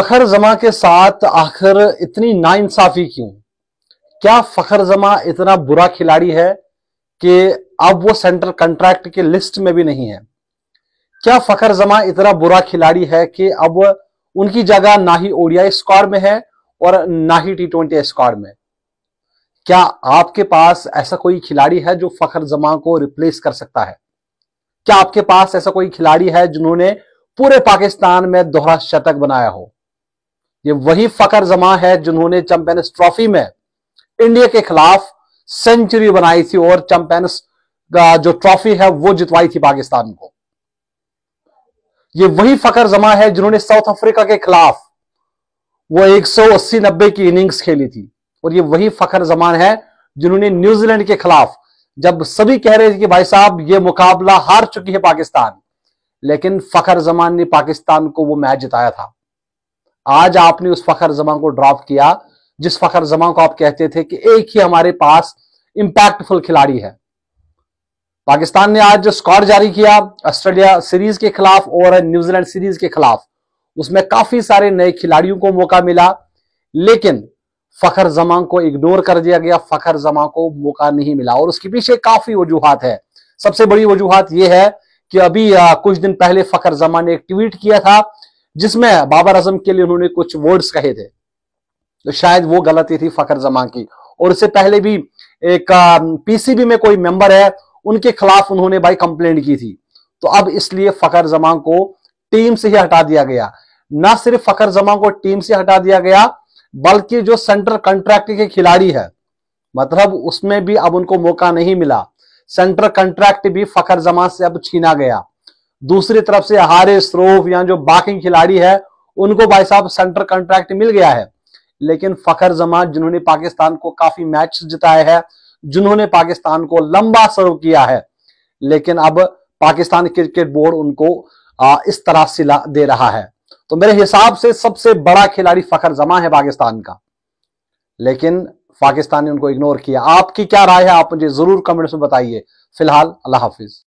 फखर जमा के साथ आखिर इतनी नाइंसाफी क्यों क्या फखर जमा इतना बुरा खिलाड़ी है कि अब वो सेंट्रल कंट्रैक्ट के लिस्ट में भी नहीं है क्या फखर जमा इतना बुरा खिलाड़ी है कि अब उनकी जगह ना ही ओडिया स्क्वाड में है और ना ही टी ट्वेंटी स्क्वाड में क्या आपके पास ऐसा कोई खिलाड़ी है जो फखर जमा को रिप्लेस कर सकता है क्या आपके पास ऐसा कोई खिलाड़ी है जिन्होंने पूरे पाकिस्तान में दोहरा शतक बनाया हो ये वही फकर जमा है जिन्होंने चैंपियंस ट्रॉफी में इंडिया के खिलाफ सेंचुरी बनाई थी और चैंपियंस जो ट्रॉफी है वो जितवाई थी पाकिस्तान को ये वही फकर जमा है जिन्होंने साउथ अफ्रीका के खिलाफ वो 180 नब्बे की इनिंग्स खेली थी और ये वही फकर जमान है जिन्होंने न्यूजीलैंड के खिलाफ जब सभी कह रहे थे कि भाई साहब ये मुकाबला हार चुकी है पाकिस्तान लेकिन फखर जमान ने पाकिस्तान को वो मैच जिताया था आज आपने उस फखर जमा को ड्रॉप किया जिस फखर जमा को आप कहते थे कि एक ही हमारे पास इंपैक्टफुल खिलाड़ी है पाकिस्तान ने आज जो स्कोर जारी किया ऑस्ट्रेलिया सीरीज के खिलाफ और न्यूजीलैंड सीरीज के खिलाफ उसमें काफी सारे नए खिलाड़ियों को मौका मिला लेकिन फखर जमा को इग्नोर कर दिया गया फखर जमा को मौका नहीं मिला और उसके पीछे काफी वजूहत है सबसे बड़ी वजूहत यह है कि अभी आ, कुछ दिन पहले फखर जमा ने एक ट्वीट किया था जिसमें बाबर आजम के लिए उन्होंने कुछ वर्ड्स कहे थे तो शायद वो गलती थी फखर जमा की और उससे पहले भी एक पीसीबी में कोई मेंबर है उनके खिलाफ उन्होंने भाई कंप्लेंट की थी तो अब इसलिए फखर जमा को टीम से ही हटा दिया गया ना सिर्फ फखर जमा को टीम से हटा दिया गया बल्कि जो सेंट्रल कंट्रैक्ट के खिलाड़ी है मतलब उसमें भी अब उनको मौका नहीं मिला सेंट्रल कंट्रैक्ट भी फखर जमा से अब छीना गया दूसरी तरफ से हारे श्रोफ या जो बाकी खिलाड़ी है उनको भाई साहब सेंटर कॉन्ट्रैक्ट मिल गया है लेकिन फखर जमान जिन्होंने पाकिस्तान को काफी मैच जिताए हैं जिन्होंने पाकिस्तान को लंबा सर्व किया है लेकिन अब पाकिस्तान क्रिकेट बोर्ड उनको आ, इस तरह सिला दे रहा है तो मेरे हिसाब से सबसे बड़ा खिलाड़ी फखर जमा है पाकिस्तान का लेकिन पाकिस्तान ने उनको इग्नोर किया आपकी क्या राय है आप मुझे जरूर कमेंट्स में बताइए फिलहाल अल्लाह हाफिज